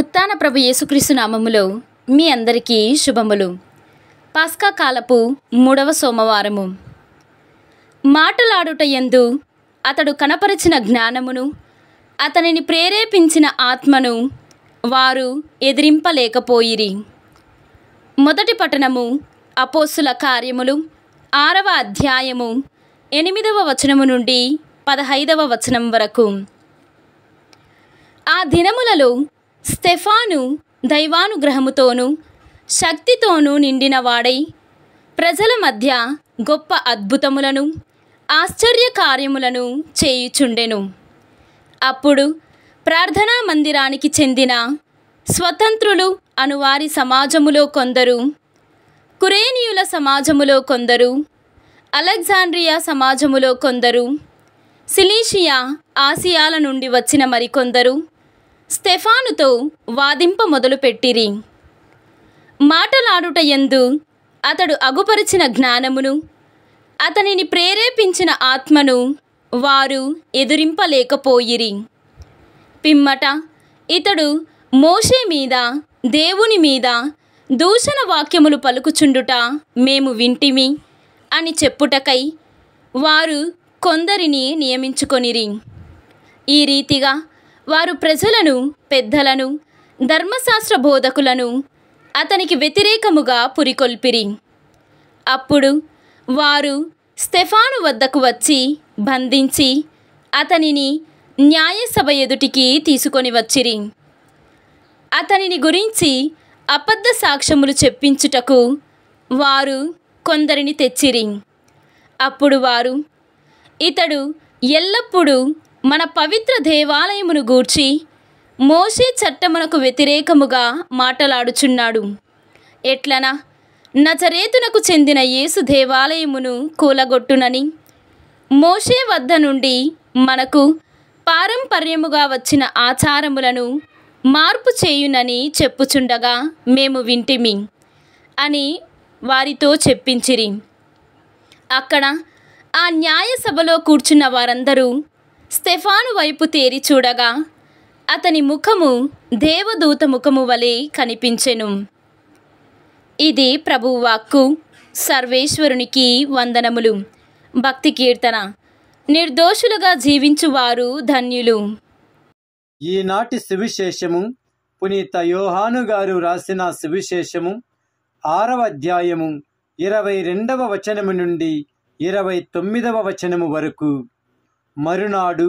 ఉత్తాన ప్రభు యేసుక్రీస్తు నామములో మీ అందరికీ శుభములు పాస్కా కాలపు మూడవ సోమవారము మాటలాడుట ఎందు అతడు కనపరిచిన జ్ఞానమును అతనిని ప్రేరేపించిన ఆత్మను వారు ఎదిరింపలేకపోయిరి మొదటి పట్టణము అపోసుల కార్యములు ఆరవ అధ్యాయము ఎనిమిదవ వచనము నుండి పదహైదవ వచనం వరకు ఆ దినములలో స్తెఫాను దైవానుగ్రహముతోనూ శక్తితోనూ నిండినవాడై ప్రజల మధ్య గొప్ప అద్భుతములను ఆశ్చర్య కార్యములను చేయుచుండెను అప్పుడు ప్రార్థనా మందిరానికి చెందిన స్వతంత్రులు అనువారి సమాజములో కొందరు కురేనియుల సమాజములో కొందరు అలెగ్జాండ్రియా సమాజములో కొందరు సిలీషియా ఆసియాల నుండి వచ్చిన మరికొందరు స్టెఫానుతో వాదింప మొదలుపెట్టిరి మాటలాడుట ఎందు అతడు అగుపరిచిన జ్ఞానమును అతనిని ప్రేరేపించిన ఆత్మను వారు ఎదురింపలేకపోయిరి పిమ్మట ఇతడు మోషే మీద దేవుని మీద దూషణ వాక్యములు పలుకుచుండుట మేము వింటిమి అని చెప్పుటకై వారు కొందరిని నియమించుకొనిరి ఈ రీతిగా వారు ప్రజలను పెద్దలను ధర్మశాస్త్ర బోధకులను అతనికి వ్యతిరేకముగా పురికొల్పిరి అప్పుడు వారు స్టెఫాను వద్దకు వచ్చి బంధించి అతనిని న్యాయసభ ఎదుటికి తీసుకొని వచ్చిరి అతనిని గురించి అబద్ధ సాక్ష్యములు చెప్పించుటకు వారు కొందరిని తెచ్చిరి అప్పుడు వారు ఇతడు ఎల్లప్పుడూ మన పవిత్ర దేవాలయమును గూర్చి మోషే చట్టమునకు వ్యతిరేకముగా మాటలాడుచున్నాడు ఎట్లనా నచరేతునకు చెందిన యేసు దేవాలయమును కూలగొట్టునని మోషే వద్ద నుండి మనకు పారంపర్యముగా వచ్చిన ఆచారములను మార్పు చేయునని చెప్పుచుండగా మేము వింటిమి అని వారితో చెప్పించిరి అక్కడ ఆ న్యాయసభలో కూర్చున్న వారందరూ స్టెఫాను వైపు తేరి చూడగా అతని ముఖము దేవదూత ముఖము వలె కనిపించెను ఇది ప్రభువాక్కు సర్వేశ్వరునికి వందనములు భక్తి కీర్తన నిర్దోషులుగా జీవించువారు ధన్యులు ఈనాటి సువిశేషము పునీత యోహాను గారు రాసిన సువిశేషము ఆరవ అధ్యాయము ఇరవై రెండవ వచనము నుండి ఇరవై తొమ్మిదవ వచనము వరకు మరునాడు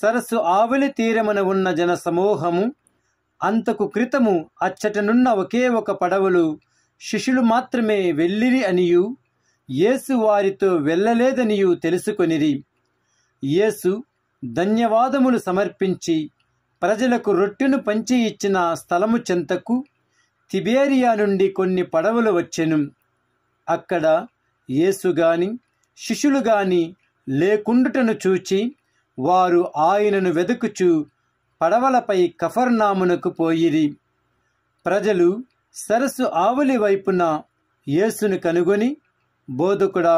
సరస్సు ఆవలి తీరమున ఉన్న జనసమూహము అంతకు క్రితము అచ్చటనున్న ఒకే ఒక పడవలు శిష్యులు మాత్రమే వెళ్ళిరి అనియు యేసు వారితో వెళ్ళలేదనియు తెలుసుకొనిరి యేసు ధన్యవాదములు సమర్పించి ప్రజలకు రొట్టెను పంచి ఇచ్చిన స్థలము చెంతకు తిబేరియా నుండి కొన్ని పడవలు వచ్చెను అక్కడ యేసు గాని శిష్యులు గాని లేకుండుటను చూచి వారు ఆయనను వెతుకుచు పడవలపై కఫర్నామునకు పోయిరి ప్రజలు సరస్సు ఆవులి వైపున యేసును కనుగొని బోధకుడా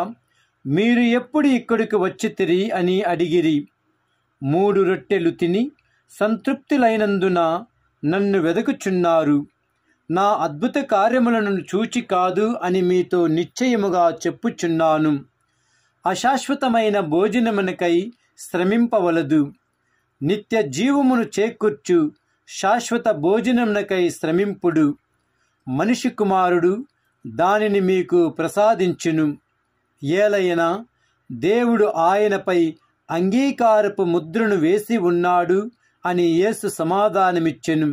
మీరు ఎప్పుడు ఇక్కడికి తిరిగి అని అడిగిరి మూడు రొట్టెలు తిని సంతృప్తులైనందున నన్ను వెదకుచున్నారు నా అద్భుత కార్యములను చూచి కాదు అని మీతో నిశ్చయముగా చెప్పుచున్నాను అశాశ్వతమైన భోజనమునకై శ్రమింపవలదు నిత్య జీవమును చేకూర్చు శాశ్వత భోజనమునకై శ్రమింపుడు మనిషి కుమారుడు దానిని మీకు ప్రసాదించును ఏలైనా దేవుడు ఆయనపై అంగీకారపు ముద్రను వేసి ఉన్నాడు అని యేసు సమాధానమిచ్చెను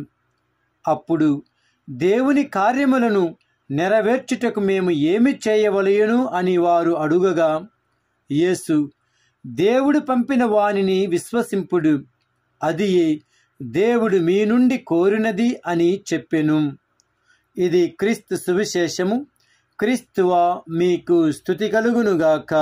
అప్పుడు దేవుని కార్యములను నెరవేర్చుటకు మేము ఏమి చేయవలయను అని వారు అడుగగా యేసు దేవుడు పంపిన వానిని విశ్వసింపుడు అది దేవుడు మీ నుండి కోరినది అని చెప్పెను ఇది క్రీస్తు సువిశేషము క్రీస్తువా మీకు స్థుతి కలుగునుగాక